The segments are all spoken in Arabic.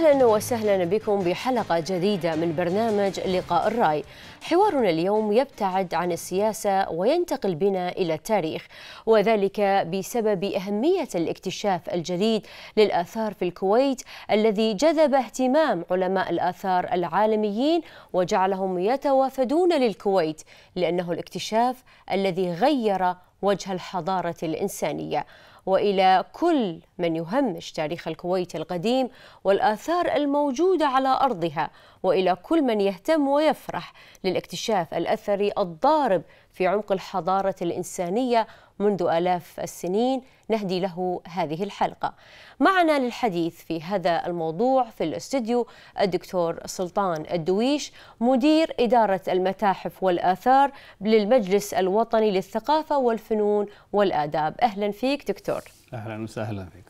أهلا وسهلا بكم بحلقة جديدة من برنامج لقاء الرأي حوارنا اليوم يبتعد عن السياسة وينتقل بنا إلى التاريخ وذلك بسبب أهمية الاكتشاف الجديد للآثار في الكويت الذي جذب اهتمام علماء الآثار العالميين وجعلهم يتوافدون للكويت لأنه الاكتشاف الذي غير وجه الحضارة الإنسانية والى كل من يهمش تاريخ الكويت القديم والاثار الموجوده على ارضها والى كل من يهتم ويفرح للاكتشاف الاثري الضارب في عمق الحضاره الانسانيه منذ الاف السنين نهدي له هذه الحلقة معنا للحديث في هذا الموضوع في الاستديو الدكتور سلطان الدويش مدير إدارة المتاحف والآثار للمجلس الوطني للثقافة والفنون والآداب أهلا فيك دكتور أهلا وسهلا فيك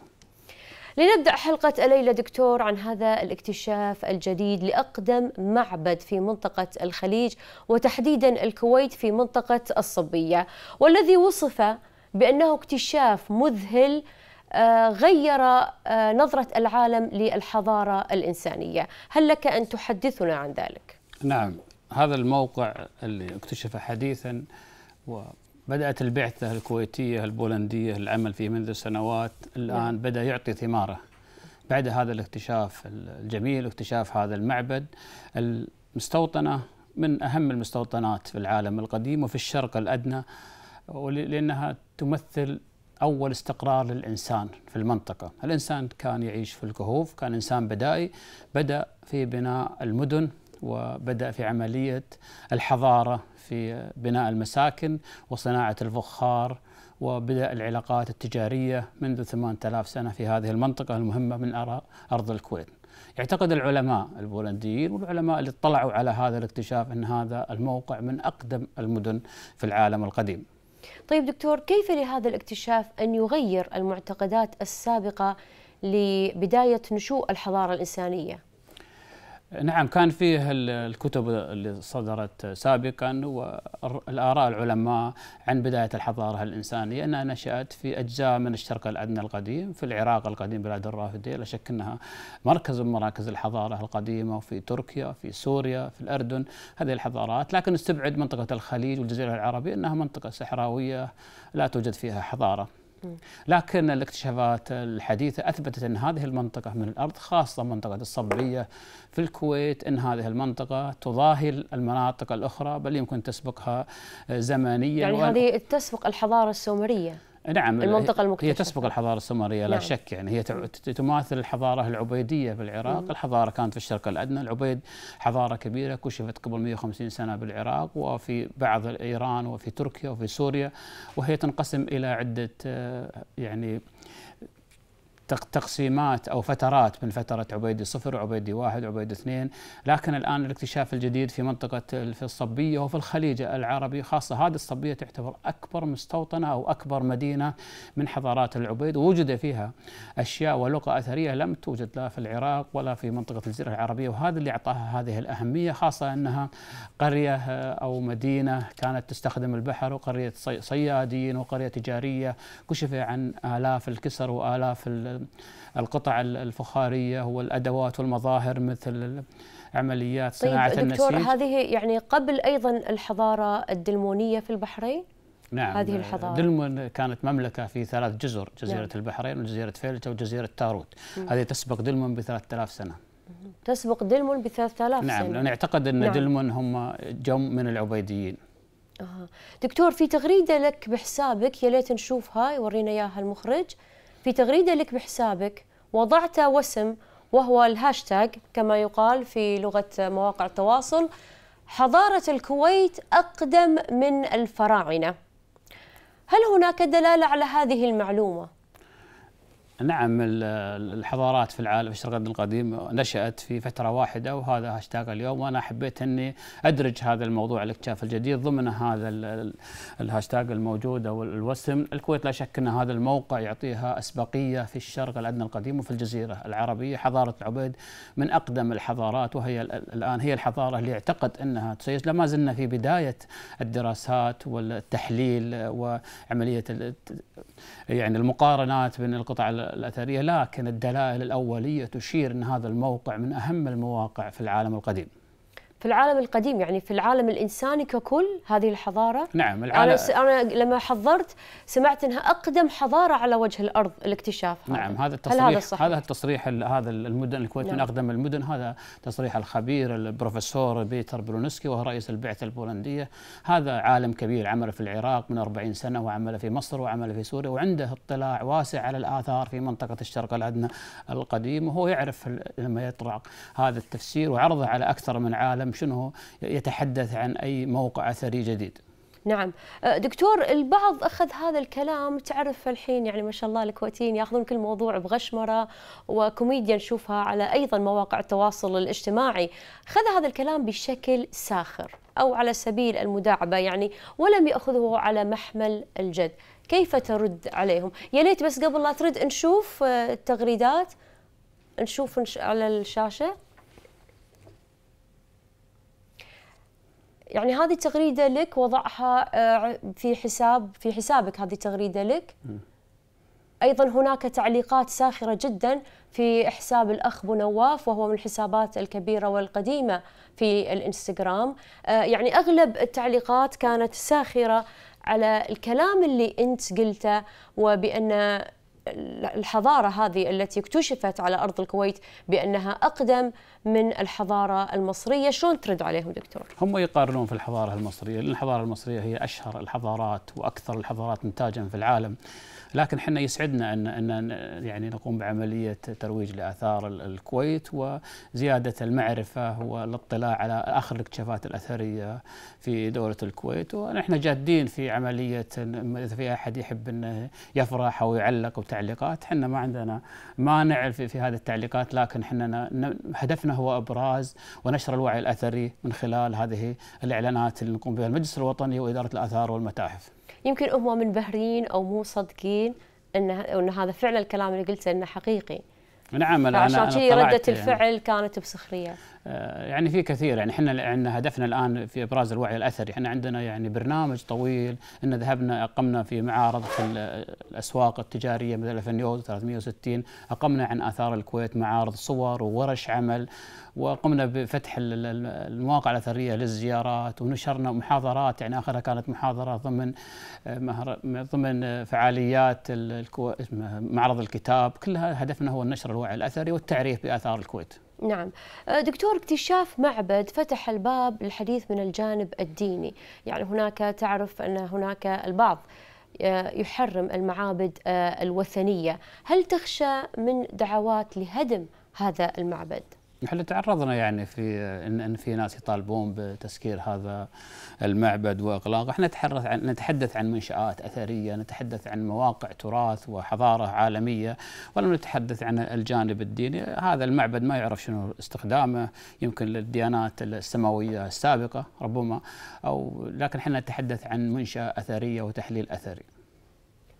لنبدأ حلقة الليلة دكتور عن هذا الاكتشاف الجديد لأقدم معبد في منطقة الخليج وتحديدا الكويت في منطقة الصبية والذي وصف بأنه اكتشاف مذهل آه، غير آه، نظرة العالم للحضارة الإنسانية هل لك أن تحدثنا عن ذلك؟ نعم هذا الموقع اللي اكتشف حديثا وبدأت البعثة الكويتية البولندية العمل فيه منذ سنوات الآن نعم. بدأ يعطي ثماره بعد هذا الاكتشاف الجميل اكتشاف هذا المعبد المستوطنة من أهم المستوطنات في العالم القديم وفي الشرق الأدنى لأنها تمثل أول استقرار للإنسان في المنطقة الإنسان كان يعيش في الكهوف كان إنسان بدائي بدأ في بناء المدن وبدأ في عملية الحضارة في بناء المساكن وصناعة الفخار وبدأ العلاقات التجارية منذ 8000 سنة في هذه المنطقة المهمة من أرض الكويت يعتقد العلماء البولنديين والعلماء اللي اطلعوا على هذا الاكتشاف أن هذا الموقع من أقدم المدن في العالم القديم طيب دكتور كيف لهذا الاكتشاف أن يغير المعتقدات السابقة لبداية نشوء الحضارة الإنسانية؟ نعم كان فيه الكتب اللي صدرت سابقا والآراء العلماء عن بداية الحضارة الإنسانية أنها نشأت في أجزاء من الشرق الأدنى القديم في العراق القديم بلاد الرافدين لا شك أنها مركز من مراكز الحضارة القديمة وفي تركيا في سوريا في الأردن هذه الحضارات لكن استبعد منطقة الخليج والجزيرة العربية أنها منطقة صحراوية لا توجد فيها حضارة لكن الاكتشافات الحديثة أثبتت أن هذه المنطقة من الأرض خاصة منطقة الصبرية في الكويت أن هذه المنطقة تضاهي المناطق الأخرى بل يمكن تسبقها آه، زمنيا يعني هذه تسبق الحضارة السومرية نعم المنطقة المكتشفة هي تسبق الحضارة السومرية لا نعم. شك يعني هي تماثل الحضارة العبيدية في العراق، مم. الحضارة كانت في الشرق الأدنى، العبيد حضارة كبيرة كشفت قبل 150 سنة بالعراق وفي بعض إيران وفي تركيا وفي سوريا وهي تنقسم إلى عدة آه، يعني تقسيمات او فترات من فتره عبيدي صفر عبيدي واحد عبيدي اثنين لكن الان الاكتشاف الجديد في منطقه في الصبيه وفي الخليج العربي خاصه هذه الصبيه تعتبر اكبر مستوطنه او اكبر مدينه من حضارات العبيد ووجد فيها اشياء ولغه اثريه لم توجد لا في العراق ولا في منطقه الجزيره العربيه وهذا اللي اعطاها هذه الاهميه خاصه انها قريه آه، او مدينه كانت تستخدم البحر وقريه صيادين وقريه تجاريه كشف عن الاف الكسر والاف القطع الفخاريه والادوات والمظاهر مثل عمليات طيب صناعه طيب النسيج دكتور هذه يعني قبل ايضا الحضاره الدلمونيه في البحرين نعم هذه الحضارة دلمون كانت مملكة في ثلاث جزر جزيرة نعم. البحرين وجزيرة فيلتا وجزيرة تاروت مم. هذه تسبق دلمون ب 3000 سنة تسبق دلمون ب 3000 نعم سنة نعم نعتقد أن نعم. دلمون هم جم من العبيديين آه. دكتور في تغريدة لك بحسابك يا ليت نشوفها يورينا إياها المخرج في تغريدة لك بحسابك وضعت وسم وهو الهاشتاج كما يقال في لغة مواقع التواصل حضارة الكويت أقدم من الفراعنة هل هناك دلالة على هذه المعلومة؟ نعم الحضارات في العالم في الشرق القديم نشأت في فترة واحدة وهذا هاشتاق اليوم وأنا حبيت أني أدرج هذا الموضوع الاكتشاف الجديد ضمن هذا الهاشتاج الموجود أو الوسم الكويت لا شك أن هذا الموقع يعطيها أسبقية في الشرق الأدنى القديم وفي الجزيرة العربية حضارة العبيد من أقدم الحضارات وهي الآن هي الحضارة اللي اعتقد أنها تسيس لما زلنا في بداية الدراسات والتحليل وعملية يعني المقارنات بين القطع الأثرية لكن الدلائل الأولية تشير أن هذا الموقع من أهم المواقع في العالم القديم في العالم القديم يعني في العالم الانساني ككل هذه الحضاره نعم العالم انا انا لما حضرت سمعت انها اقدم حضاره على وجه الارض الاكتشاف هذا. نعم هذا, التصريح هل هذا, صحيح؟ هذا التصريح هذا المدن الكويت نعم. من اقدم المدن هذا تصريح الخبير البروفيسور بيتر برونسكي وهو رئيس البعثه البولنديه هذا عالم كبير عمل في العراق من 40 سنه وعمل في مصر وعمل في سوريا وعنده اطلاع واسع على الاثار في منطقه الشرق الادنى القديم وهو يعرف لما يطرح هذا التفسير وعرضه على اكثر من عالم يعلم شنو يتحدث عن أي موقع أثري جديد نعم أه، دكتور البعض أخذ هذا الكلام تعرف الحين يعني ما شاء الله الكويتيين يأخذون كل موضوع بغشمرة وكوميديا نشوفها على أيضا مواقع التواصل الاجتماعي أخذ هذا الكلام بشكل ساخر أو على سبيل المداعبة يعني ولم يأخذه على محمل الجد كيف ترد عليهم يا ليت بس قبل لا ترد نشوف أه، التغريدات نشوف على الشاشة يعني هذه التغريده لك وضعها آه، في حساب في حسابك هذه التغريده لك ايضا هناك تعليقات ساخره جدا في حساب الاخ بو نواف وهو من الحسابات الكبيره والقديمه في الانستغرام آه، يعني اغلب التعليقات كانت ساخره على الكلام اللي انت قلته وبان الحضارة هذه التي اكتشفت على أرض الكويت بأنها أقدم من الحضاره المصريه، شلون ترد عليهم دكتور؟ هم يقارنون في الحضاره المصريه، لان الحضاره المصريه هي اشهر الحضارات واكثر الحضارات انتاجا في العالم. لكن احنا يسعدنا ان ان يعني نقوم بعمليه ترويج لاثار الكويت وزياده المعرفه والاطلاع على اخر الاكتشافات الاثريه في دوله الكويت ونحن جادين في عمليه اذا في احد يحب انه يفرح او يعلق وتعليقات احنا ما عندنا مانع في, في هذه التعليقات لكن احنا هدفنا ما هو ابراز ونشر الوعي الاثري من خلال هذه الاعلانات اللي نقوم بها المجلس الوطني واداره الاثار والمتاحف. يمكن هم منبهرين او مو صدقين ان ان هذا فعلا الكلام اللي قلته انه حقيقي. نعم انا عشان كذي رده يعني. كانت بسخريه. آه، يعني في كثير يعني احنا عندنا هدفنا الان في ابراز الوعي الاثري، احنا عندنا يعني برنامج طويل ان ذهبنا اقمنا في معارض في الاسواق التجاريه مثل الفنيوز 360 اقمنا عن اثار الكويت معارض صور وورش عمل وقمنا بفتح المواقع الاثريه للزيارات ونشرنا محاضرات يعني اخرها كانت محاضره ضمن آه، ضمن فعاليات معرض الكتاب كلها هدفنا هو نشر الوعي الاثري والتعريف باثار الكويت. نعم أه، دكتور اكتشاف معبد فتح الباب للحديث من الجانب الديني يعني هناك تعرف أن هناك البعض أه، يحرم المعابد أه، الوثنية هل تخشى من دعوات لهدم هذا المعبد؟ احنا تعرضنا يعني في ان في ناس يطالبون بتسكير هذا المعبد واغلاقه، احنا نتحدث عن نتحدث عن منشات اثريه، نتحدث عن مواقع تراث وحضاره عالميه، ولم نتحدث عن الجانب الديني، هذا المعبد ما يعرف شنو استخدامه، يمكن للديانات السماويه السابقه ربما او لكن احنا نتحدث عن منشاه اثريه وتحليل اثري.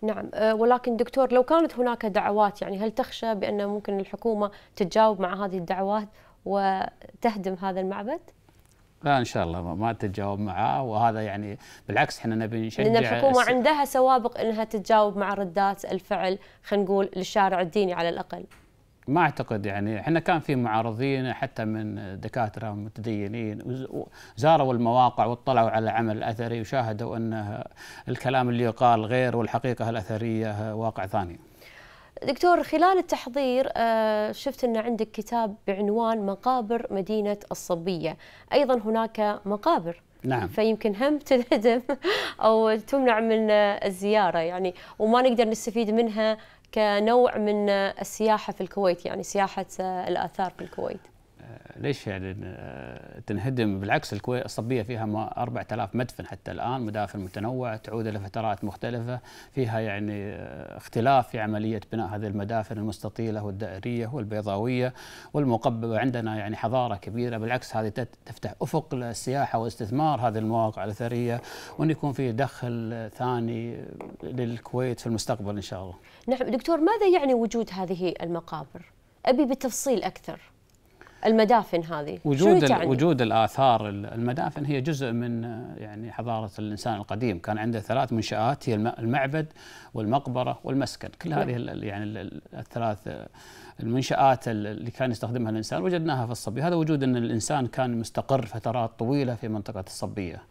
نعم أه، ولكن دكتور لو كانت هناك دعوات يعني هل تخشى بأن ممكن الحكومة تتجاوب مع هذه الدعوات وتهدم هذا المعبد؟ لا ان شاء الله ما تتجاوب معاه وهذا يعني بالعكس احنا نبي نشجع لان الحكومه الس... عندها سوابق انها تتجاوب مع ردات الفعل خلينا نقول للشارع الديني على الاقل. ما اعتقد يعني احنا كان في معارضين حتى من دكاتره متدينين زاروا المواقع واطلعوا على العمل الاثري وشاهدوا ان الكلام اللي يقال غير والحقيقه الاثريه واقع ثاني. دكتور خلال التحضير آه، شفت أن عندك كتاب بعنوان مقابر مدينة الصبية أيضا هناك مقابر نعم. فيمكن هم تنهدم أو تمنع من الزيارة يعني وما نقدر نستفيد منها كنوع من السياحه في الكويت يعني سياحه آه، الاثار في الكويت ليش يعني آه، تنهدم بالعكس الكويت الصبيه فيها 4000 مدفن حتى الان مدافن متنوعه تعود لفترات مختلفه فيها يعني آه، اختلاف في عمليه بناء هذه المدافن المستطيله والدائريه والبيضاويه والمقببه عندنا يعني حضاره كبيره بالعكس هذه تفتح افق للسياحه واستثمار هذه المواقع الاثريه وان يكون في دخل ثاني للكويت في المستقبل ان شاء الله. نعم دكتور ماذا يعني وجود هذه المقابر؟ ابي بالتفصيل اكثر. المدافن هذه وجود شو وجود الاثار المدافن هي جزء من آه، يعني حضاره الانسان القديم كان عنده ثلاث منشات هي المعبد والمقبره والمسكن كل هذه يعني الثلاث آه، المنشآت اللي كان يستخدمها الإنسان وجدناها في الصبي هذا وجود أن الإنسان كان مستقر فترات طويلة في منطقة الصبية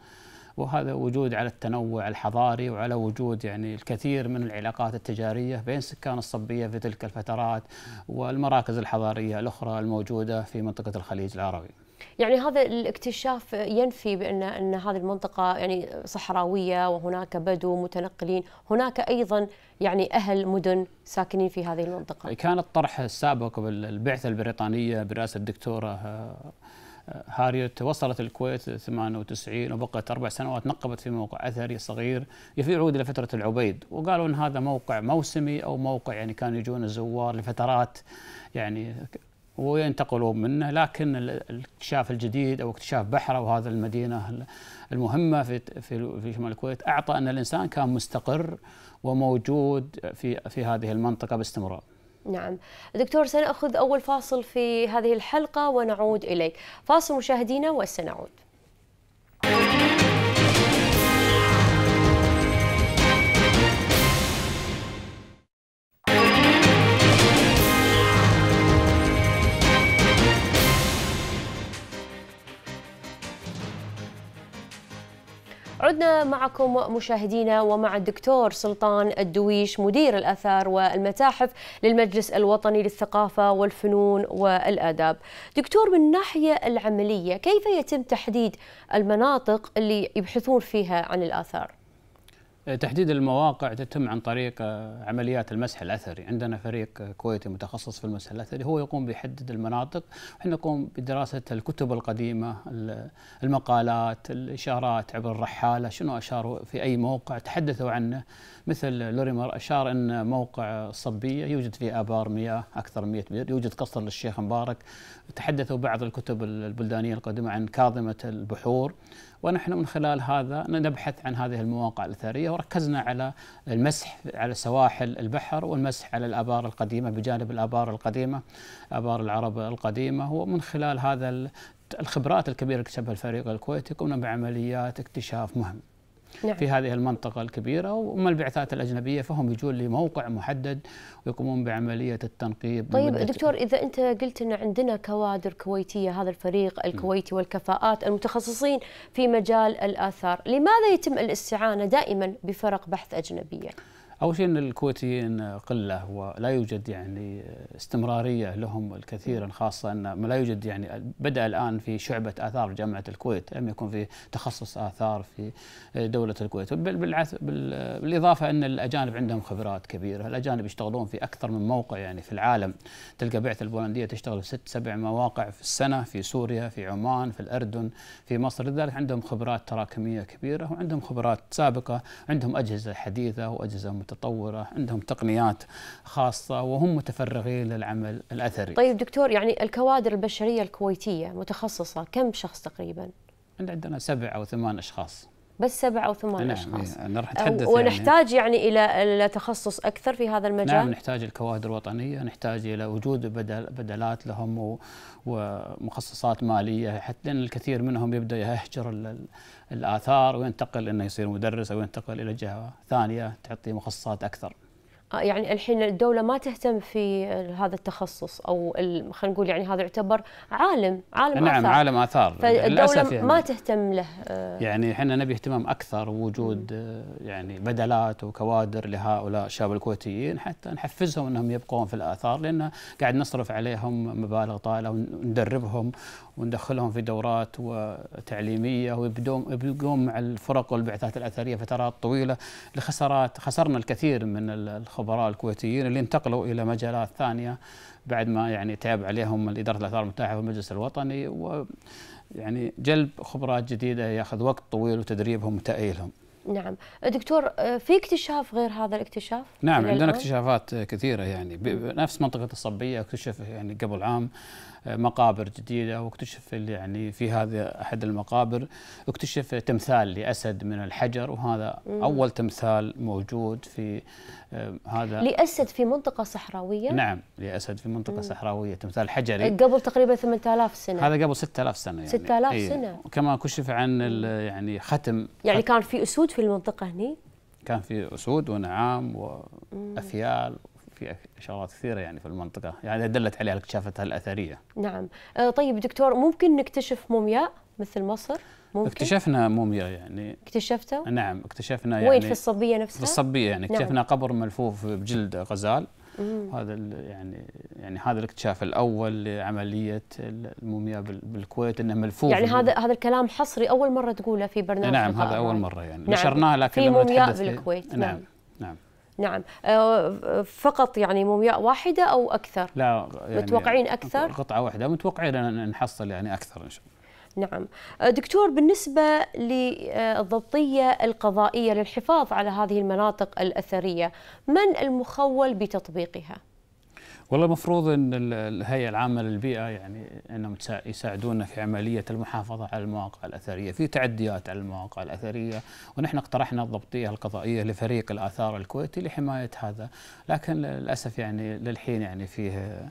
وهذا وجود على التنوع الحضاري وعلى وجود يعني الكثير من العلاقات التجارية بين سكان الصبية في تلك الفترات والمراكز الحضارية الأخرى الموجودة في منطقة الخليج العربي يعني هذا الاكتشاف ينفي بان ان هذه المنطقه يعني صحراويه وهناك بدو متنقلين، هناك ايضا يعني اهل مدن ساكنين في هذه المنطقه. كان الطرح السابق بالبعثه البريطانيه برئاسه الدكتوره هاريت وصلت الكويت 98 وبقت أربع سنوات نقبت في موقع أثري صغير يعود إلى فترة العبيد وقالوا أن هذا موقع موسمي أو موقع يعني كان يجون الزوار لفترات يعني وينتقلون منه لكن الاكتشاف الجديد او اكتشاف بحره وهذا المدينه المهمه في في في شمال الكويت اعطى ان الانسان كان مستقر وموجود في في هذه المنطقه باستمرار. نعم دكتور سنأخذ أول فاصل في هذه الحلقة ونعود إليك فاصل مشاهدينا وسنعود عدنا معكم مشاهدينا ومع الدكتور سلطان الدويش مدير الآثار والمتاحف للمجلس الوطني للثقافة والفنون والآداب دكتور من الناحية العملية كيف يتم تحديد المناطق اللي يبحثون فيها عن الآثار؟ آه، تحديد المواقع تتم عن طريق آه، عمليات المسح الاثري، عندنا فريق آه، كويتي متخصص في المسح الاثري هو يقوم بيحدد المناطق، احنا نقوم بدراسه الكتب القديمه، المقالات، الاشارات عبر الرحاله، شنو اشاروا في اي موقع تحدثوا عنه، مثل لوريمر اشار ان موقع الصبيه يوجد فيه ابار مياه اكثر من 100 متر، يوجد قصر للشيخ مبارك، تحدثوا بعض الكتب البلدانيه القديمه عن كاظمه البحور، ونحن من خلال هذا نبحث عن هذه المواقع الاثريه وركزنا على المسح على سواحل البحر والمسح على الابار القديمه بجانب الابار القديمه ابار العرب القديمه ومن خلال هذا الخبرات الكبيره اللي اكتسبها الفريق الكويتي قمنا بعمليات اكتشاف مهمه نعم. في هذه المنطقة الكبيرة وأما البعثات الأجنبية فهم يجون لموقع محدد ويقومون بعملية التنقيب طيب دكتور إذا أنت قلت أن عندنا كوادر كويتية هذا الفريق الكويتي والكفاءات المتخصصين في مجال الآثار لماذا يتم الاستعانة دائما بفرق بحث أجنبية؟ اول شيء ان الكويتيين قله ولا يوجد يعني استمراريه لهم الكثير خاصه ان لا يوجد يعني بدا الان في شعبه اثار جامعه الكويت لم يكن في تخصص اثار في دوله الكويت بالاضافه ان الاجانب عندهم خبرات كبيره الاجانب يشتغلون في اكثر من موقع يعني في العالم تلقى بعثه البولنديه تشتغل في ست سبع مواقع في السنه في سوريا في عمان في الاردن في مصر لذلك عندهم خبرات تراكميه كبيره وعندهم خبرات سابقه عندهم اجهزه حديثه واجهزه متطوره، عندهم تقنيات خاصه وهم متفرغين للعمل الاثري. طيب دكتور يعني الكوادر البشريه الكويتيه متخصصه كم شخص تقريبا؟ عندنا سبع او ثمان اشخاص. بس سبع او ثمان نعم اشخاص نعم راح نتحدث يعني. ونحتاج يعني, يعني الى الى تخصص اكثر في هذا المجال نعم نحتاج الكوادر الوطنيه نحتاج الى وجود بدل بدلات لهم ومخصصات ماليه حتى لان الكثير منهم يبدا يهجر الاثار وينتقل انه يصير مدرس او ينتقل الى جهه ثانيه تعطي مخصصات اكثر آه، يعني الحين الدولة ما تهتم في هذا التخصص أو خلينا نقول يعني هذا يعتبر عالم عالم نعم آثار عالم آثار فالدولة يعني ما تهتم له آه. يعني احنا نبي اهتمام أكثر ووجود آه، يعني بدلات وكوادر لهؤلاء الشباب الكويتيين حتى نحفزهم أنهم يبقون في الآثار لأن قاعد نصرف عليهم مبالغ طائلة وندربهم وندخلهم في دورات وتعليمية ويبدون يبقون مع الفرق والبعثات الأثرية فترات طويلة لخسارات خسرنا الكثير من الخ الخبراء الكويتيين اللي انتقلوا الى مجالات ثانيه بعد ما يعني تعب عليهم الاداره الاثار المتاحه والمجلس الوطني و يعني جلب خبرات جديده ياخذ وقت طويل وتدريبهم وتاهيلهم. نعم دكتور آه، في اكتشاف غير هذا الاكتشاف نعم عندنا اكتشافات كثيره يعني نفس منطقه الصبيه اكتشف يعني قبل عام مقابر جديده واكتشف يعني في هذا احد المقابر اكتشف تمثال لاسد من الحجر وهذا مم. اول تمثال موجود في آه، هذا لاسد في منطقه صحراويه نعم لاسد في منطقه مم. صحراويه تمثال حجري قبل تقريبا 8000 سنه هذا قبل 6000 سنه يعني 6000 أيه. سنه وكما كشف عن يعني ختم يعني كان في اسود في المنطقه هني كان في اسود ونعام وافيال في شغلات كثيره يعني في المنطقه يعني دلت عليها اكتشافاتها الاثريه نعم آه، طيب دكتور ممكن نكتشف مومياء مثل مصر ممكن؟ اكتشفنا مومياء يعني اكتشفته؟ نعم اكتشفنا يعني وين في الصبيه نفسها؟ في الصبيه يعني نعم. اكتشفنا نعم. قبر ملفوف بجلد غزال هذا يعني يعني هذا الاكتشاف الاول لعمليه المومياء بالكويت انه ملفوف يعني هذا هذا الكلام حصري اول مره تقوله في برنامج نعم هذا اول مره يعني نعم. نشرناه لكن في مومياء بالكويت نعم نعم, نعم. نعم آه، فقط يعني مومياء واحدة أو أكثر لا يعني متوقعين أكثر قطعة واحدة متوقعين أن نحصل يعني أكثر إن شاء الله نعم آه، دكتور بالنسبة للضبطية القضائية للحفاظ على هذه المناطق الأثرية من المخول بتطبيقها؟ والله المفروض ان الهيئه العامه للبيئه يعني انهم يساعدونا في عمليه المحافظه على المواقع الاثريه، في تعديات على المواقع الاثريه ونحن اقترحنا الضبطيه القضائيه لفريق الاثار الكويتي لحمايه هذا، لكن للاسف يعني للحين يعني فيه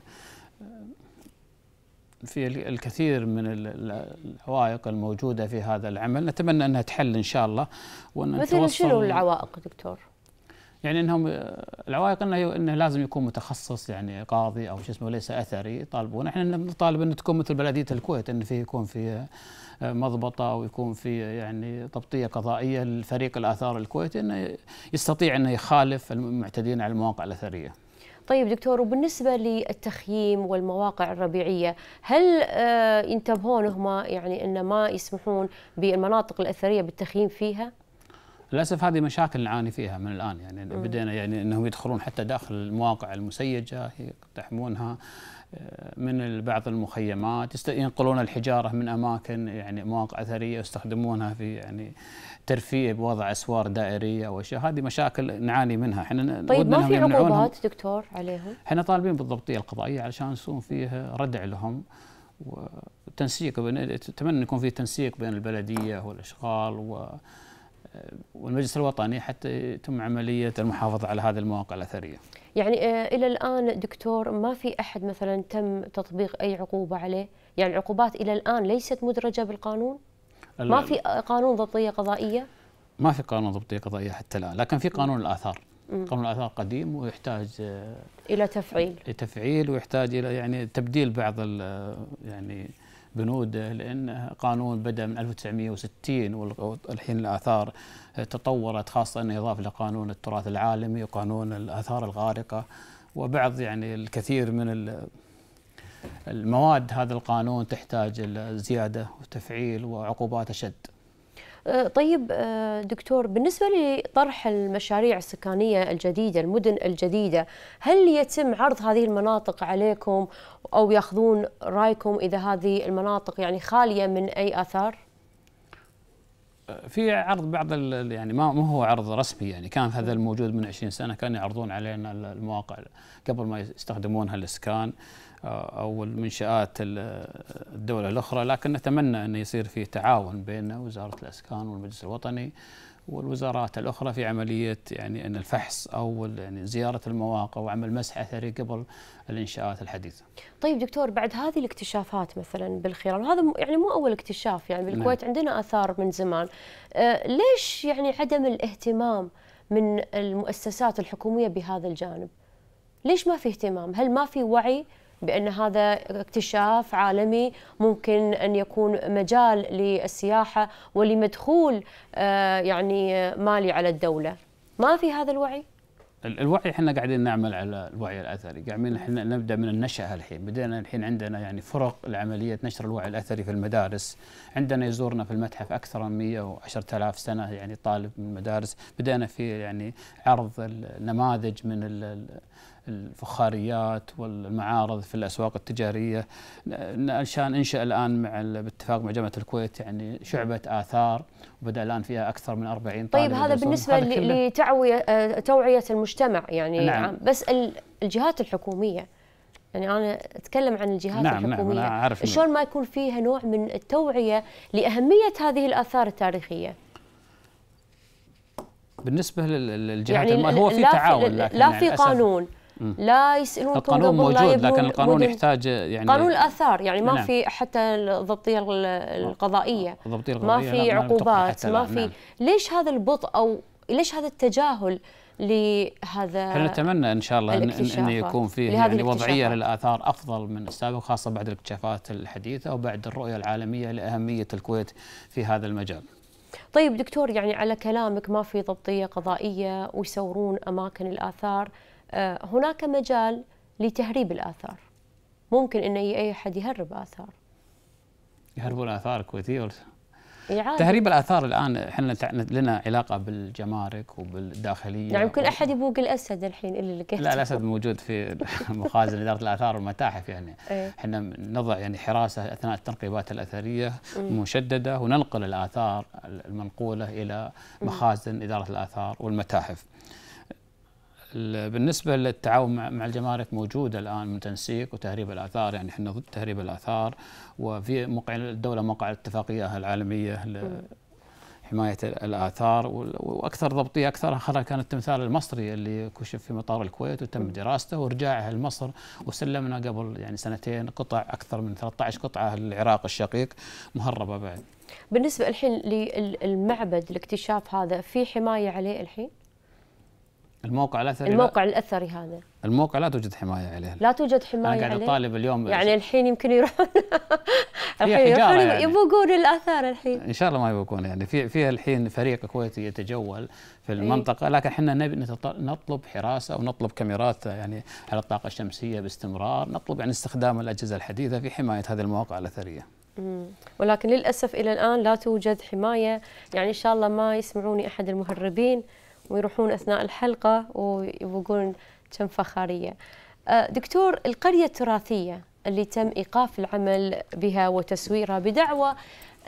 في الكثير من العوائق الموجوده في هذا العمل، نتمنى انها تحل ان شاء الله وان مثلا شنو العوائق دكتور؟ يعني انهم العوائق انه انه لازم يكون متخصص يعني قاضي او شو اسمه ليس اثري يطالبون احنا نطالب ان تكون مثل بلديه الكويت ان في يكون في آه، مضبطه ويكون في يعني تبطيه قضائيه لفريق الاثار الكويتي انه يستطيع انه يخالف المعتدين على المواقع الاثريه. طيب دكتور وبالنسبة للتخييم والمواقع الربيعية هل آه، ينتبهون هما يعني أن ما يسمحون بالمناطق الأثرية بالتخييم فيها؟ للاسف هذه مشاكل نعاني فيها من الان يعني بدينا يعني انهم يدخلون حتى داخل المواقع المسيجه يقتحمونها آه، من بعض المخيمات ينقلون الحجاره من اماكن يعني مواقع اثريه يستخدمونها في يعني ترفيه بوضع اسوار دائريه واشياء هذه مشاكل نعاني منها احنا طيب ما في عقوبات دكتور عليهم؟ احنا طالبين بالضبطيه القضائيه علشان يصون فيه ردع لهم وتنسيق بين اتمنى يكون في تنسيق بين البلديه والاشغال و والمجلس الوطني حتى يتم عمليه المحافظه على هذه المواقع الاثريه. يعني آه، الى الان دكتور ما في احد مثلا تم تطبيق اي عقوبه عليه؟ يعني العقوبات الى الان ليست مدرجه بالقانون؟ ما في آه، قانون ضبطيه قضائيه؟ ما في قانون ضبطيه قضائيه حتى الان، لكن في قانون الاثار. قانون الاثار قديم ويحتاج آه، الى تفعيل. تفعيل ويحتاج الى يعني تبديل بعض يعني بنوده لان قانون بدا من 1960 والحين الاثار تطورت خاصه انه يضاف لقانون التراث العالمي وقانون الاثار الغارقه وبعض يعني الكثير من المواد هذا القانون تحتاج زياده وتفعيل وعقوبات اشد أه، طيب أه، دكتور بالنسبة لطرح المشاريع السكانية الجديدة المدن الجديدة هل يتم عرض هذه المناطق عليكم أو يأخذون رأيكم إذا هذه المناطق يعني خالية من أي آثار؟ في عرض بعض يعني ما هو عرض رسمي يعني كان هذا الموجود من 20 سنه كانوا يعرضون علينا المواقع قبل ما يستخدمونها للسكان او المنشات الدوله الاخرى لكن نتمنى ان يصير في تعاون بين وزاره الاسكان والمجلس الوطني والوزارات الاخرى في عمليه يعني ان الفحص او يعني زياره المواقع وعمل مسح اثري قبل الانشاءات الحديثه. طيب دكتور بعد هذه الاكتشافات مثلا بالخيران وهذا يعني مو اول اكتشاف يعني نعم. بالكويت نعم. عندنا اثار من زمان آه ليش يعني عدم الاهتمام من المؤسسات الحكوميه بهذا الجانب؟ ليش ما في اهتمام؟ هل ما في وعي بأن هذا اكتشاف عالمي ممكن أن يكون مجال للسياحة ولمدخول آه، يعني مالي على الدولة ما في هذا الوعي؟ الوعي احنا قاعدين نعمل على الوعي الاثري، قاعدين احنا نبدا من النشاه الحين، بدينا الحين عندنا يعني فرق لعمليه نشر الوعي الاثري في المدارس، عندنا يزورنا في المتحف اكثر من 110000 سنه يعني طالب من المدارس، بدينا في يعني عرض النماذج من الفخاريات والمعارض في الاسواق التجاريه عشان انشا الان مع باتفاق مع جامعه الكويت يعني شعبه اثار وبدا الان فيها اكثر من 40 طالب طيب هذا بالنسبه لتوعيه لتعويه آه، توعيه المجتمع يعني نعم. بس الجهات الحكوميه يعني انا اتكلم عن الجهات نعم الحكوميه نعم أنا عارف شلون ما يكون فيها نوع من التوعيه لاهميه هذه الاثار التاريخيه بالنسبه للجهات يعني هو في تعاون لكن لا يعني في قانون لا يسالون القانون موجود لكن القانون يحتاج يعني قانون الاثار يعني ما نعم. في حتى الضبطيه القضائيه الضبطيه القضائيه ما في عقوبات ما في نعم. ليش هذا البطء او ليش هذا التجاهل لهذا احنا نتمنى ان شاء الله ان, إن يكون فيه يعني وضعيه للاثار افضل من السابق خاصه بعد الاكتشافات الحديثه وبعد الرؤيه العالميه لاهميه الكويت في هذا المجال. طيب دكتور يعني على كلامك ما في ضبطيه قضائيه ويسورون اماكن الاثار آه، هناك مجال لتهريب الآثار ممكن أن أي أحد يهرب آثار يهربون آثار كويتية إعادة. تهريب الاثار الان احنا لنا علاقه بالجمارك وبالداخليه نعم كل احد يبوق الاسد الحين اللي لقيته لا الاسد موجود في مخازن اداره الاثار والمتاحف يعني إيه. احنا نضع يعني حراسه اثناء التنقيبات الاثريه مم. مشدده وننقل الاثار المنقوله الى مخازن اداره الاثار والمتاحف بالنسبه للتعاون مع الجمارك موجود الان من تنسيق وتهريب الاثار يعني احنا ضد تهريب الاثار وفي موقع الدوله موقع الاتفاقيه العالميه حماية الآثار وأكثر ضبطية أكثر آخرها كان التمثال المصري اللي كشف في مطار الكويت وتم دراسته ورجع لمصر وسلمنا قبل يعني سنتين قطع أكثر من 13 قطعة للعراق الشقيق مهربة بعد بالنسبة الحين للمعبد الاكتشاف هذا في حماية عليه الحين؟ الموقع الاثري الموقع لا الاثري هذا الموقع لا توجد حمايه عليه لا توجد حمايه انا قاعد اطالب اليوم يعني الحين يمكن يروحون الحين يروحون يعني. يبوقون الاثار الحين ان شاء الله ما يبوقون يعني في في الحين فريق كويتي يتجول في إيه. المنطقه لكن احنا نبي نطلب حراسه ونطلب كاميرات يعني على الطاقه الشمسيه باستمرار نطلب يعني استخدام الاجهزه الحديثه في حمايه هذه المواقع الاثريه ولكن للاسف الى الان لا توجد حمايه يعني ان شاء الله ما يسمعوني احد المهربين ويروحون أثناء الحلقة ويقولون كم فخارية أه، دكتور القرية التراثية اللي تم إيقاف العمل بها وتسويرها بدعوى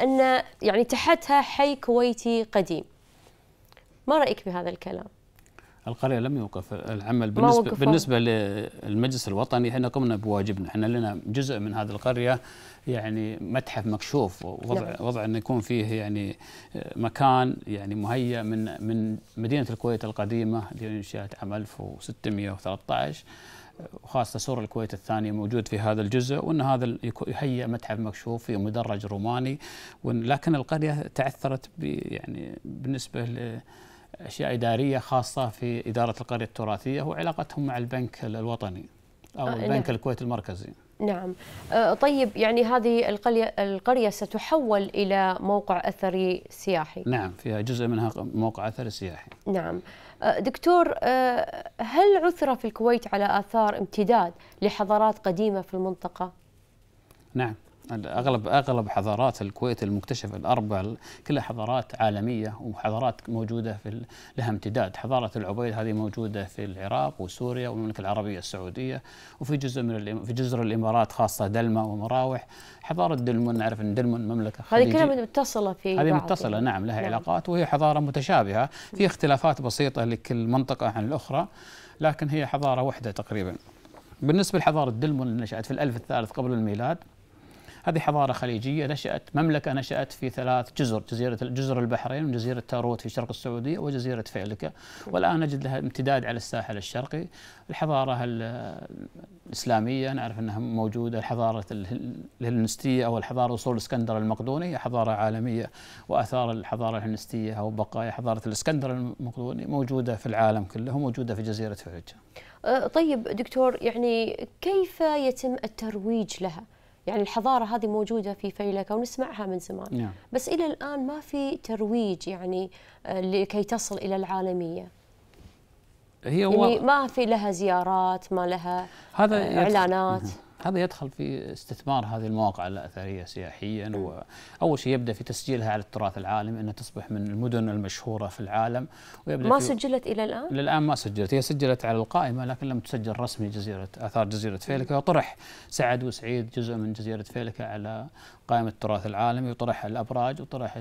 أن يعني تحتها حي كويتي قديم ما رأيك بهذا الكلام؟ القرية لم يوقف العمل بالنسبة, بالنسبة للمجلس الوطني احنا قمنا بواجبنا احنا لنا جزء من هذه القرية يعني متحف مكشوف وضع نعم. وضع انه يكون فيه يعني مكان يعني مهيأ من من مدينة الكويت القديمة اللي انشأت عام 1613 وخاصة سور الكويت الثانية موجود في هذا الجزء وأن هذا يهيئ متحف مكشوف في مدرج روماني لكن القرية تعثرت يعني بالنسبة أشياء إدارية خاصة في إدارة القرية التراثية وعلاقتهم مع البنك الوطني أو آه نعم. البنك نعم. الكويتي المركزي نعم آه طيب يعني هذه القرية, القرية ستحول إلى موقع أثري سياحي نعم فيها جزء منها موقع أثري سياحي نعم آه دكتور آه هل عثر في الكويت على آثار امتداد لحضارات قديمة في المنطقة؟ نعم اغلب اغلب حضارات الكويت المكتشفه الاربع كلها حضارات عالميه وحضارات موجوده في لها امتداد حضاره العبيد هذه موجوده في العراق وسوريا والمملكه العربيه السعوديه وفي جزء من في جزر الامارات خاصه دلمه ومراوح حضاره دلمون نعرف ان دلمون مملكه هذه كلها متصله في هذه متصله نعم لها نعم. علاقات وهي حضاره متشابهه في اختلافات بسيطه لكل منطقه عن الاخرى لكن هي حضاره واحده تقريبا بالنسبه لحضاره دلمون اللي نشات في الالف الثالث قبل الميلاد هذه حضارة خليجية نشأت مملكة نشأت في ثلاث جزر جزيرة جزر البحرين وجزيرة تاروت في شرق السعودية وجزيرة فيلكة والآن نجد لها امتداد على الساحل الشرقي الحضارة الإسلامية نعرف أنها موجودة الحضارة الهلنستية أو الحضارة وصول الإسكندر المقدوني هي حضارة عالمية وآثار الحضارة الهلنستية أو بقايا حضارة الإسكندر المقدوني موجودة في العالم كله موجودة في جزيرة فيلكة أه، طيب دكتور يعني كيف يتم الترويج لها؟ يعني الحضاره هذه موجوده في فيلكه ونسمعها من زمان نعم. بس الى الان ما في ترويج يعني آه، لكي تصل الى العالميه هي يعني ما في لها زيارات ما لها هذا آه، اعلانات يتف... هذا يدخل في استثمار هذه المواقع الاثريه سياحيا نعم. واول شيء يبدا في تسجيلها على التراث العالمي انها تصبح من المدن المشهوره في العالم ويبدا ما سجلت الى الان؟ الى الان ما سجلت، هي سجلت على القائمه لكن لم تسجل رسمي جزيره اثار جزيره فيلكا وطرح سعد وسعيد جزء من جزيره فيلكا على قائمه التراث العالمي وطرح الابراج وطرح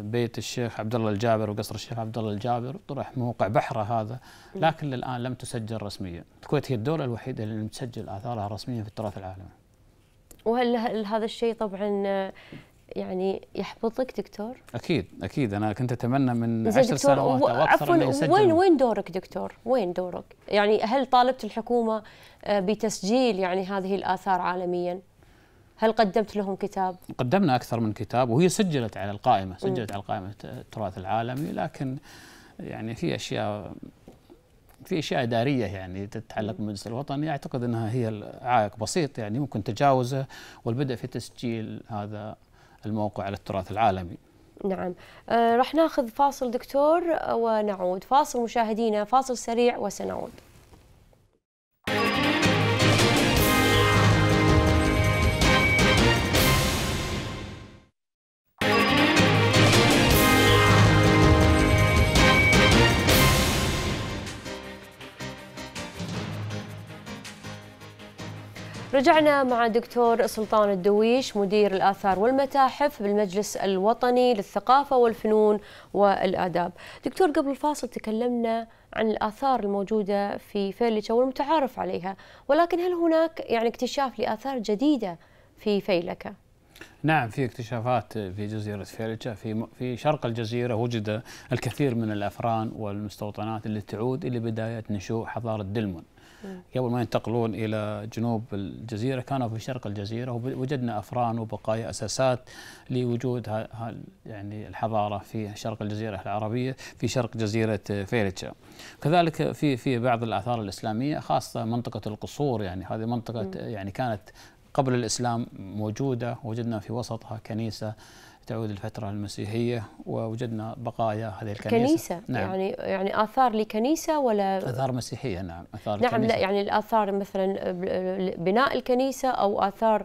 بيت الشيخ عبد الله الجابر وقصر الشيخ عبد الله الجابر طرح موقع بحره هذا لكن للان لم تسجل رسميا، الكويت هي الدوله الوحيده اللي لم تسجل اثارها رسميا في التراث العالمي. وهل هذا الشيء طبعا يعني يحبطك دكتور؟ اكيد اكيد انا كنت اتمنى من عشر سنوات او اكثر انه يسجل وين وين دورك دكتور؟ وين دورك؟ يعني هل طالبت الحكومه آه، بتسجيل يعني هذه الاثار عالميا؟ هل قدمت لهم كتاب؟ قدمنا أكثر من كتاب وهي سجلت على القائمة سجلت م. على قائمة التراث العالمي لكن يعني في أشياء في اشياء اداريه يعني تتعلق بالمجلس الوطني اعتقد انها هي عائق بسيط يعني ممكن تجاوزه والبدء في تسجيل هذا الموقع على التراث العالمي. نعم آه راح ناخذ فاصل دكتور آه، ونعود فاصل مشاهدينا فاصل سريع وسنعود. رجعنا مع دكتور سلطان الدويش مدير الآثار والمتاحف بالمجلس الوطني للثقافة والفنون والآداب دكتور قبل الفاصل تكلمنا عن الآثار الموجودة في فيلكه والمتعارف عليها ولكن هل هناك يعني اكتشاف لآثار جديدة في فيلكة؟ نعم في اكتشافات في جزيرة فيلكة في في شرق الجزيرة وجد الكثير من الأفران والمستوطنات اللي تعود إلى بداية نشوء حضارة دلمون قبل ما ينتقلون إلى جنوب الجزيرة كانوا في شرق الجزيرة وجدنا أفران وبقايا أساسات لوجود يعني الحضارة في شرق الجزيرة العربية في شرق جزيرة فيلتشا كذلك في في بعض الآثار الإسلامية خاصة منطقة القصور يعني هذه منطقة يعني كانت قبل الإسلام موجودة وجدنا في وسطها كنيسة تعود الفترة المسيحية ووجدنا بقايا هذه الكنيسة كنيسة نعم. يعني يعني آثار لكنيسة ولا آثار مسيحية نعم آثار نعم الكنيسة. لا يعني الآثار مثلا بناء الكنيسة أو آثار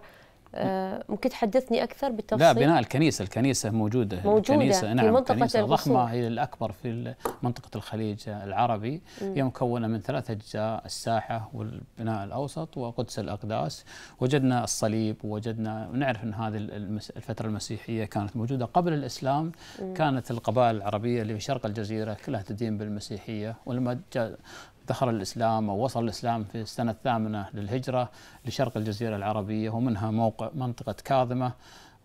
آه، ممكن تحدثني اكثر بالتفصيل لا بناء الكنيسه الكنيسه موجوده موجوده الكنيسه في نعم منطقه الكنيسة ضخمه هي الاكبر في منطقه الخليج العربي هي مكونه من ثلاث اجزاء الساحه والبناء الاوسط وقدس الاقداس وجدنا الصليب وجدنا نعرف ان هذه الفتره المسيحيه كانت موجوده قبل الاسلام كانت القبائل العربيه اللي في شرق الجزيره كلها تدين بالمسيحيه ولما جاء دخل الإسلام أو وصل الإسلام في السنة الثامنة للهجرة لشرق الجزيرة العربية ومنها موقع منطقة كاظمة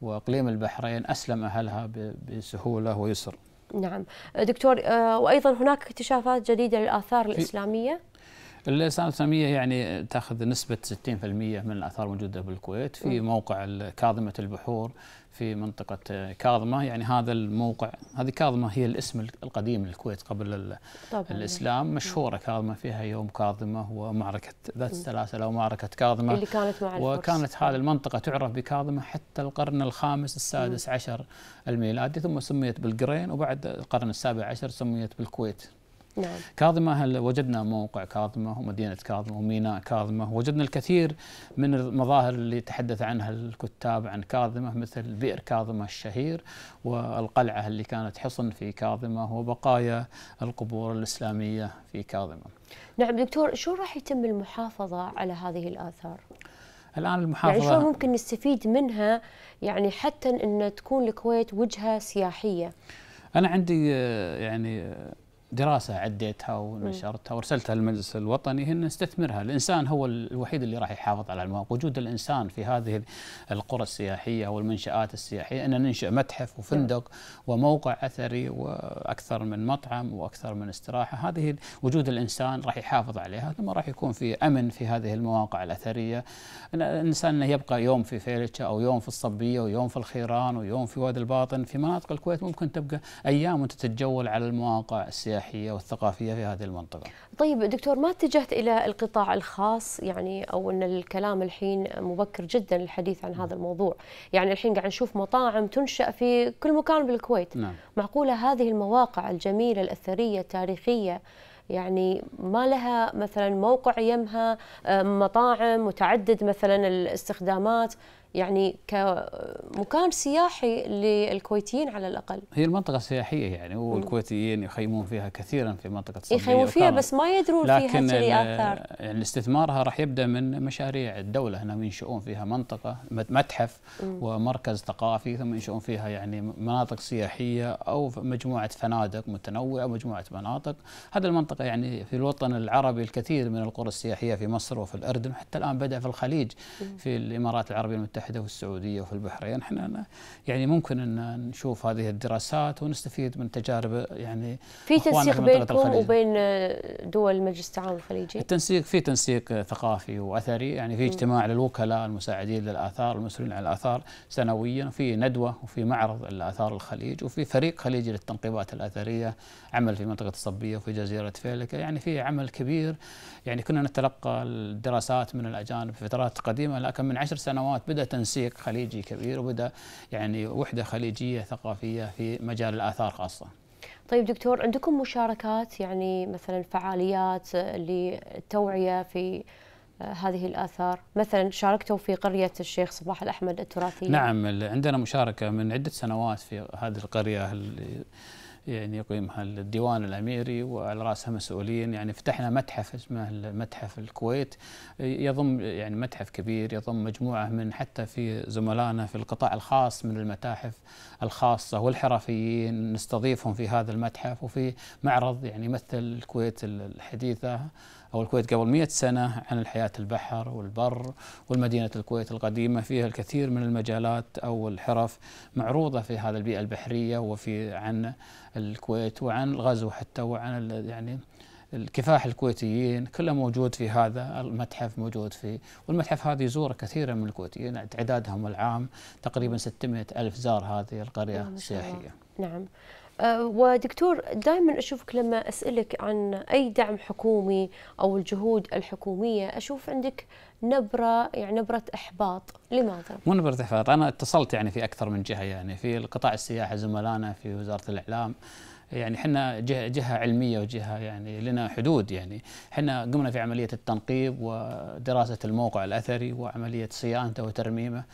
وإقليم البحرين أسلم أهلها بسهولة ويسر نعم دكتور آه، وأيضا هناك اكتشافات جديدة للآثار الإسلامية الاثار الإسلامية يعني تأخذ نسبة 60% من الآثار الموجودة بالكويت في موقع كاظمة البحور في منطقة كاظمة يعني هذا الموقع هذه كاظمة هي الاسم القديم للكويت قبل طبعا. الإسلام نعم. مشهورة كاظمة فيها يوم كاظمة ومعركة ذات السلاسل أو معركة كاظمة اللي كانت مع وكانت هذه المنطقة تعرف بكاظمة حتى القرن الخامس السادس م. عشر الميلادي ثم سميت بالقرين وبعد القرن السابع عشر سميت بالكويت نعم. كاظمة وجدنا موقع كاظمة ومدينة كاظمة وميناء كاظمة وجدنا الكثير من المظاهر اللي تحدث عنها الكتاب عن كاظمة مثل بئر كاظمة الشهير والقلعة اللي كانت حصن في كاظمة وبقايا القبور الإسلامية في كاظمة نعم دكتور شو راح يتم المحافظة على هذه الآثار؟ الان المحافظه يعني شلون ممكن نستفيد منها يعني حتى ان تكون الكويت وجهه سياحيه انا عندي آه، يعني دراسه عديتها ونشرتها وارسلتها للمجلس الوطني ان نستثمرها، الانسان هو الوحيد اللي راح يحافظ على المواقع وجود الانسان في هذه القرى السياحيه والمنشات السياحيه ان ننشئ متحف وفندق وموقع اثري واكثر من مطعم واكثر من استراحه، هذه وجود الانسان راح يحافظ عليها ثم راح يكون في امن في هذه المواقع الاثريه، أن الانسان انه يبقى يوم في فيلتشا او يوم في الصبيه ويوم في الخيران ويوم في وادي الباطن، في مناطق الكويت ممكن تبقى ايام وتتجول على المواقع السياحيه السياحيه والثقافيه في هذه المنطقه. طيب دكتور ما اتجهت الى القطاع الخاص يعني او ان الكلام الحين مبكر جدا الحديث عن هذا نعم. الموضوع، يعني الحين قاعد نشوف مطاعم تنشا في كل مكان بالكويت. نعم. معقوله هذه المواقع الجميله الاثريه التاريخيه يعني ما لها مثلا موقع يمها آه، مطاعم متعدد مثلا الاستخدامات يعني كمكان سياحي للكويتيين على الاقل هي المنطقه سياحيه يعني والكويتيين يخيمون فيها كثيرا في منطقه الصبيه يخيمون فيها بس ما يدرون فيها لكن اثار يعني استثمارها راح يبدا من مشاريع الدوله هنا ينشئون فيها منطقه متحف م. ومركز ثقافي ثم ينشئون فيها يعني مناطق سياحيه او مجموعه فنادق متنوعه مجموعه مناطق هذا المنطقه يعني في الوطن العربي الكثير من القرى السياحيه في مصر وفي الاردن حتى الان بدا في الخليج في الامارات العربيه المتحده المتحدة والسعوديه السعودية وفي البحرين احنا يعني ممكن أن نشوف هذه الدراسات ونستفيد من تجارب يعني في تنسيق بينكم وبين دول مجلس التعاون الخليجي؟ التنسيق في تنسيق ثقافي وأثري يعني في اجتماع للوكلاء المساعدين للآثار المسؤولين عن الآثار سنويا وفي ندوة وفي معرض الآثار الخليج وفي فريق خليجي للتنقيبات الأثرية عمل في منطقة الصبية وفي جزيرة فيلك يعني في عمل كبير يعني كنا نتلقى الدراسات من الأجانب في فترات قديمة لكن من عشر سنوات بدأت تنسيق خليجي كبير وبدا يعني وحده خليجيه ثقافيه في مجال الاثار خاصه. طيب دكتور عندكم مشاركات يعني مثلا فعاليات للتوعيه في آه، هذه الآثار مثلا شاركتوا في قرية الشيخ صباح الأحمد التراثية نعم عندنا مشاركة من عدة سنوات في هذه القرية يعني يقيمها الديوان الاميري وعلى راسها مسؤولين يعني فتحنا متحف اسمه متحف الكويت يضم يعني متحف كبير يضم مجموعه من حتى في زملائنا في القطاع الخاص من المتاحف الخاصه والحرفيين نستضيفهم في هذا المتحف وفي معرض يعني يمثل الكويت الحديثه أو الكويت قبل مئة سنة عن الحياة البحر والبر والمدينة الكويت القديمة فيها الكثير من المجالات أو الحرف معروضة في هذا البيئة البحرية وفي عن الكويت وعن الغزو حتى وعن يعني الكفاح الكويتيين كله موجود في هذا المتحف موجود في والمتحف هذه يزوره كثيرا من الكويتيين تعدادهم العام تقريبا 600 ألف زار هذه القرية السياحية نعم آه، ودكتور دائما اشوفك لما اسالك عن اي دعم حكومي او الجهود الحكوميه اشوف عندك نبره يعني نبره احباط لماذا مو نبره احباط انا اتصلت يعني في اكثر من جهه يعني في القطاع السياحي زملائنا في وزاره الاعلام يعني احنا جهه, جهة علميه وجهه يعني لنا حدود يعني احنا قمنا في عمليه التنقيب ودراسه الموقع الاثري وعمليه صيانته وترميمه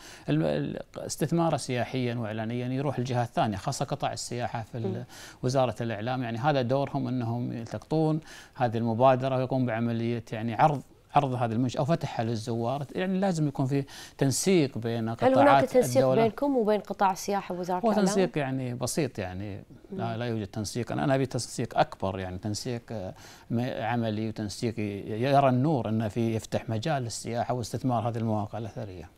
استثماره سياحيا واعلانيا يروح الجهات الثانيه خاصه قطاع السياحه في وزاره الاعلام يعني هذا دورهم انهم يلتقطون هذه المبادره ويقوم بعمليه يعني عرض عرض هذا المنشأة أو فتحها للزوار يعني لازم يكون في تنسيق بين قطاعات هل هناك تنسيق الدولة. بينكم وبين قطاع السياحة ووزارة الإعلام؟ هو تنسيق يعني بسيط يعني لا, لا يوجد تنسيق أنا أبي تنسيق أكبر يعني تنسيق آه، عملي وتنسيق يرى النور أنه في يفتح مجال للسياحة واستثمار هذه المواقع الأثرية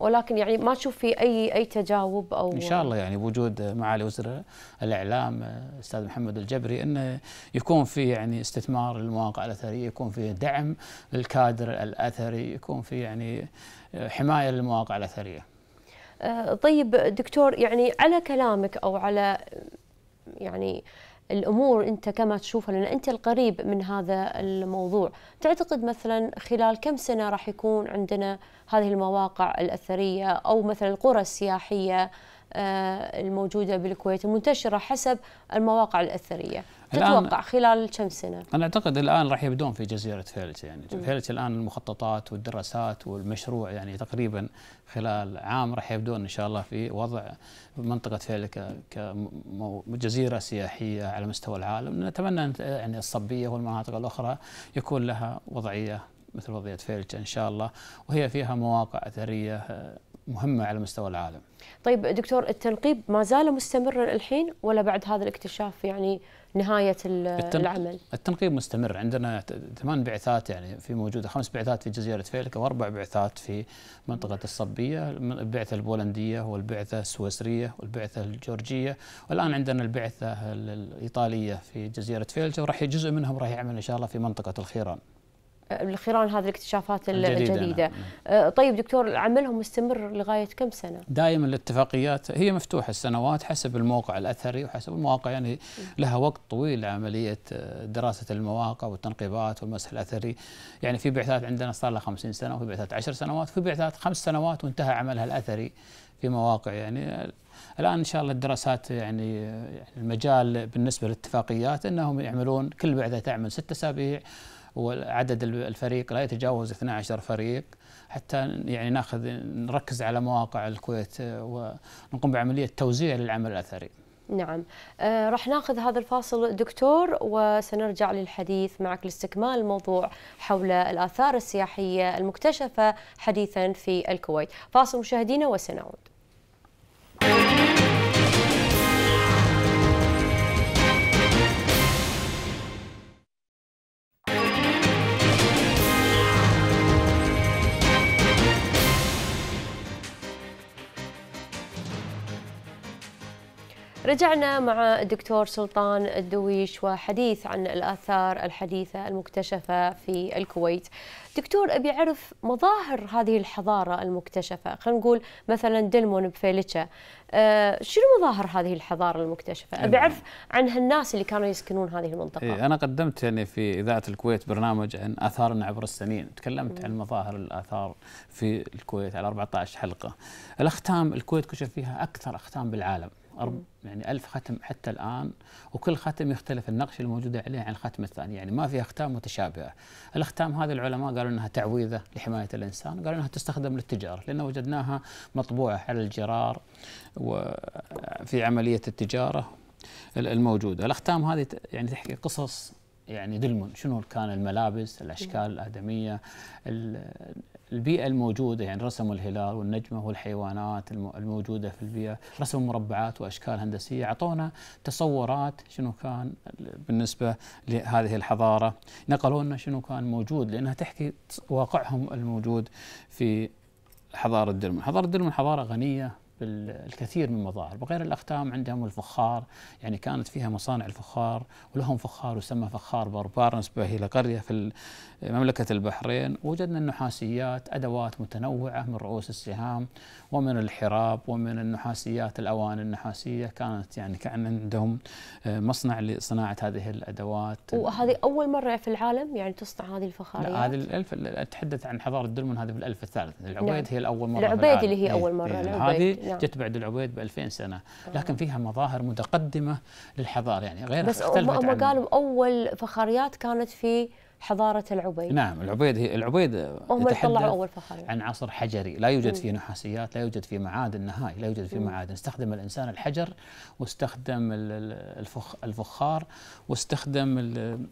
ولكن يعني ما تشوف في اي اي تجاوب او ان شاء الله يعني بوجود معالي وزير الاعلام الاستاذ محمد الجبري انه يكون في يعني استثمار للمواقع الاثريه، يكون في دعم للكادر الاثري، يكون في يعني حمايه للمواقع الاثريه. آه، طيب دكتور يعني على كلامك او على يعني الامور انت كما تشوفها لان انت القريب من هذا الموضوع تعتقد مثلا خلال كم سنه راح يكون عندنا هذه المواقع الاثريه او مثلا القرى السياحيه آه، الموجوده بالكويت المنتشره حسب المواقع الاثريه تتوقع خلال كم سنه؟ انا اعتقد الان راح يبدون في جزيره فيلتش يعني فيلتش الان المخططات والدراسات والمشروع يعني تقريبا خلال عام راح يبدون ان شاء الله في وضع منطقه فيلج كجزيره سياحيه على مستوى العالم نتمنى يعني الصبيه والمناطق الاخرى يكون لها وضعيه مثل وضعيه فيلتش ان شاء الله وهي فيها مواقع اثريه آه، مهمه على مستوى العالم. طيب دكتور التنقيب ما زال مستمرا الحين ولا بعد هذا الاكتشاف يعني نهايه العمل؟ التنقيب مستمر عندنا ثمان بعثات يعني في موجوده خمس بعثات في جزيره فيلكا واربع بعثات في منطقه الصبيه البعثه البولنديه والبعثه السويسريه والبعثه الجورجيه والان عندنا البعثه الايطاليه في جزيره فيلكا وراح جزء منهم راح يعمل ان شاء الله في منطقه الخيران خلال هذه الاكتشافات الجديدة, الجديدة. نعم. نعم. آه، طيب دكتور عملهم مستمر لغاية كم سنة؟ دائما الاتفاقيات هي مفتوحة السنوات حسب الموقع الأثري وحسب المواقع يعني لها وقت طويل عملية آه، دراسة المواقع والتنقيبات والمسح الأثري يعني في بعثات عندنا صار لها 50 سنة وفي بعثات 10 سنوات وفي بعثات خمس سنوات وانتهى عملها الأثري في مواقع يعني الان ان شاء الله الدراسات يعني, يعني المجال بالنسبه للاتفاقيات انهم يعملون كل بعثه تعمل ست اسابيع وعدد الفريق لا يتجاوز 12 فريق حتى يعني ناخذ نركز على مواقع الكويت آه، ونقوم بعمليه توزيع للعمل الاثري. نعم آه راح ناخذ هذا الفاصل دكتور وسنرجع للحديث معك لاستكمال الموضوع حول الآثار السياحية المكتشفة حديثا في الكويت فاصل مشاهدينا وسنعود رجعنا مع الدكتور سلطان الدويش وحديث عن الآثار الحديثة المكتشفة في الكويت دكتور أبي أعرف مظاهر هذه الحضارة المكتشفة خلينا نقول مثلا دلمون بفيلتشا آه شنو مظاهر هذه الحضارة المكتشفة أبي أيوة. أعرف عن هالناس اللي كانوا يسكنون هذه المنطقة إيه أنا قدمت يعني في إذاعة الكويت برنامج عن آثارنا عبر السنين تكلمت عن مظاهر الآثار في الكويت على 14 حلقة الأختام الكويت كشف فيها أكثر أختام بالعالم يعني ألف ختم حتى الآن وكل ختم يختلف النقش الموجود عليه عن الختم الثاني يعني ما في أختام متشابهة الأختام هذه العلماء قالوا أنها تعويذة لحماية الإنسان قالوا أنها تستخدم للتجارة لأن وجدناها مطبوعة على الجرار وفي عملية التجارة الموجودة الأختام هذه يعني تحكي قصص يعني دلمن شنو كان الملابس الأشكال الآدمية البيئة الموجودة يعني رسموا الهلال والنجمة والحيوانات الموجودة في البيئة رسموا مربعات وأشكال هندسية أعطونا تصورات شنو كان بالنسبة لهذه الحضارة نقلوا لنا شنو كان موجود لأنها تحكي واقعهم الموجود في حضارة درمن حضارة درمن حضارة غنية بالكثير من المظاهر بغير الأختام عندهم الفخار يعني كانت فيها مصانع الفخار ولهم فخار يسمى فخار بربارنس وهي قرية في مملكة البحرين وجدنا النحاسيات أدوات متنوعة من رؤوس السهام ومن الحراب ومن النحاسيات الأواني النحاسية كانت يعني كان عندهم آه، مصنع لصناعة هذه الأدوات وهذه أول مرة في العالم يعني تصنع هذه الفخاريات لا هذه الألف أتحدث عن حضارة دلمن هذه بالألف الثالث العبيد نعم. هي الأول مرة العبيد اللي هي إيه، أول إيه، مرة يعني العبيد نعم. جت بعد العبيد ب 2000 سنه آه. لكن فيها مظاهر متقدمه للحضاره يعني غير بس هم قالوا اول فخاريات كانت في حضاره العبيد نعم العبيد هي العبيد هم اللي طلعوا اول فخار عن عصر حجري لا يوجد فيه نحاسيات لا يوجد فيه معادن نهائي لا يوجد فيه معادن استخدم الانسان الحجر واستخدم الفخ الفخار واستخدم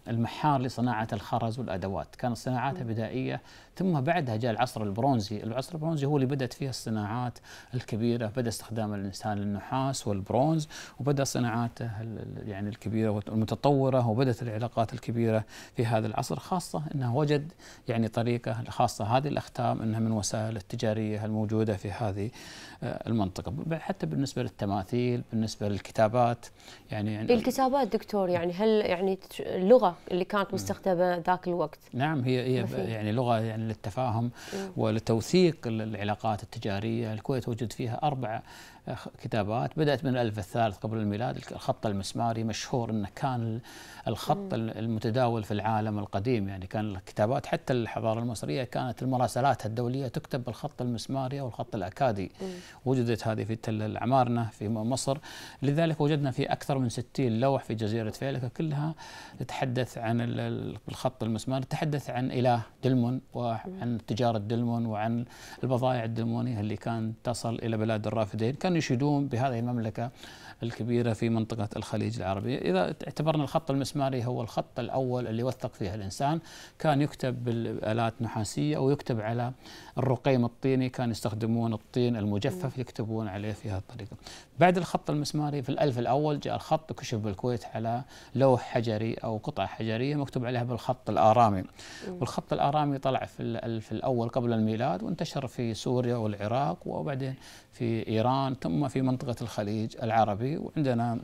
المحار لصناعه الخرز والادوات كانت صناعاتها بدائيه ثم بعدها جاء العصر البرونزي العصر البرونزي هو اللي بدات فيه الصناعات الكبيره بدا استخدام الانسان للنحاس والبرونز وبدا صناعاته يعني الكبيره والمتطوره وبدات العلاقات الكبيره في هذا العصر عناصر خاصة أنه وجد يعني طريقة خاصة هذه الأختام أنها من وسائل التجارية الموجودة في هذه آه، المنطقة حتى بالنسبة للتماثيل بالنسبة للكتابات يعني, يعني الكتابات دكتور يعني هل يعني اللغة اللي كانت نعم. مستخدمة ذاك الوقت نعم هي هي يعني لغة يعني للتفاهم ولتوثيق العلاقات التجارية الكويت وجد فيها أربع كتابات بدأت من الألف الثالث قبل الميلاد الخط المسماري مشهور أنه كان الخط المتداول في العالم القديم يعني كان الكتابات حتى الحضارة المصرية كانت المراسلات الدولية تكتب بالخط المسماري أو الخط الأكادي وجدت هذه في تل العمارنة في مصر لذلك وجدنا في أكثر من 60 لوح في جزيرة فيلكة كلها تتحدث عن الخط المسماري تتحدث عن إله دلمون وعن تجارة دلمون وعن البضائع الدلمونية اللي كان تصل إلى بلاد الرافدين كان من يشيدون بهذه المملكة الكبيرة في منطقة الخليج العربي إذا اعتبرنا الخط المسماري هو الخط الأول اللي وثق فيه الإنسان كان يكتب بالآلات نحاسية أو يكتب على الرقيم الطيني كانوا يستخدمون الطين المجفف نعم. يكتبون عليه في هذه الطريقة بعد الخط المسماري في الألف الأول جاء الخط كشف بالكويت على لوح حجري أو قطعة حجرية مكتوب عليها بالخط الآرامي نعم. والخط الآرامي طلع في الألف الأول قبل الميلاد وانتشر في سوريا والعراق وبعدين في إيران ثم في منطقة الخليج العربي وعندنا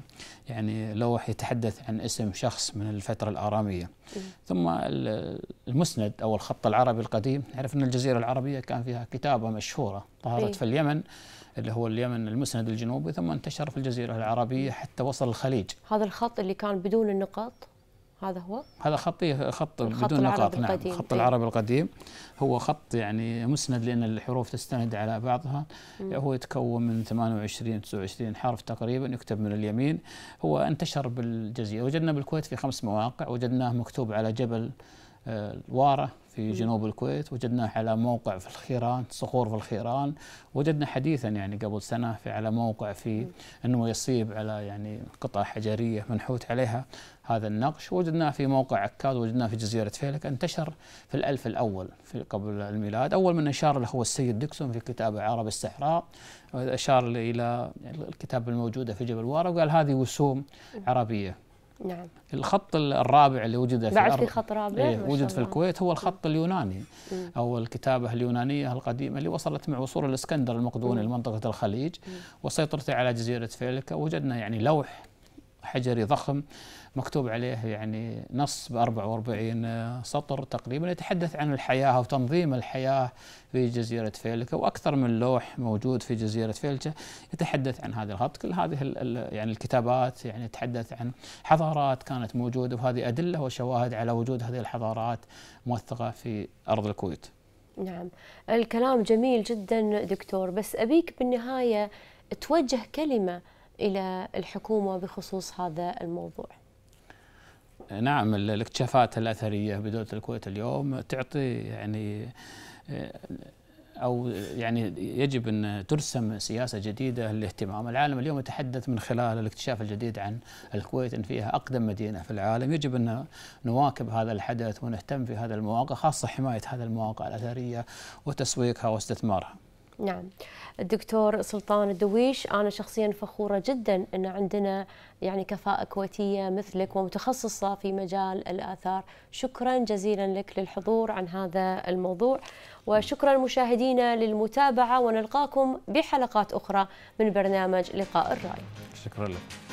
يعني لوح يتحدث عن اسم شخص من الفترة الآرامية نعم. ثم المسند أو الخط العربي القديم نعرف أن الجزيرة العربية كان فيها كتابة مشهورة ظهرت إيه. في اليمن اللي هو اليمن المسند الجنوبي ثم انتشر في الجزيرة العربية حتى وصل الخليج هذا الخط اللي كان بدون النقاط هذا هو هذا خط إيه، خط بدون نقاط نعم خط طيب. العربي القديم هو خط يعني مسند لان الحروف تستند على بعضها يعني هو يتكون من 28 29 حرف تقريبا يكتب من اليمين هو انتشر بالجزيره وجدنا بالكويت في خمس مواقع وجدناه مكتوب على جبل الواره في جنوب الكويت وجدناه على موقع في الخيران صخور في الخيران وجدنا حديثا يعني قبل سنه في على موقع في انه يصيب على يعني قطع حجريه منحوت عليها هذا النقش وجدناه في موقع عكاظ وجدناه في جزيره فيلك انتشر في الالف الاول في قبل الميلاد اول من اشار له هو السيد ديكسون في كتابه عرب الصحراء اشار الى الكتاب الموجوده في جبل وارا وقال هذه وسوم عربيه نعم الخط الرابع اللي وجد في بعد في خط رابع إيه وجد في الكويت هو الخط اليوناني مم. او الكتابه اليونانيه القديمه اللي وصلت مع وصول الاسكندر المقدوني لمنطقه الخليج وسيطرته على جزيره فيلكا وجدنا يعني لوح حجري ضخم مكتوب عليه يعني نص ب 44 سطر تقريبا يتحدث عن الحياه وتنظيم الحياه في جزيره فيلكا واكثر من لوح موجود في جزيره فيلكا يتحدث عن هذا الهبط كل هذه يعني الكتابات يعني تحدث عن حضارات كانت موجوده وهذه ادله وشواهد على وجود هذه الحضارات موثقه في ارض الكويت. نعم الكلام جميل جدا دكتور بس أبيك بالنهاية توجه كلمة إلى الحكومة بخصوص هذا الموضوع نعم الاكتشافات الأثرية بدولة الكويت اليوم تعطي يعني أو يعني يجب أن ترسم سياسة جديدة للاهتمام العالم اليوم يتحدث من خلال الاكتشاف الجديد عن الكويت أن فيها أقدم مدينة في العالم يجب أن نواكب هذا الحدث ونهتم في هذا المواقع خاصة حماية هذا المواقع الأثرية وتسويقها واستثمارها نعم الدكتور سلطان الدويش انا شخصيا فخوره جدا ان عندنا يعني كفاءه كويتيه مثلك ومتخصصه في مجال الاثار شكرا جزيلا لك للحضور عن هذا الموضوع وشكرا مشاهدينا للمتابعه ونلقاكم بحلقات اخرى من برنامج لقاء الراي شكرا لك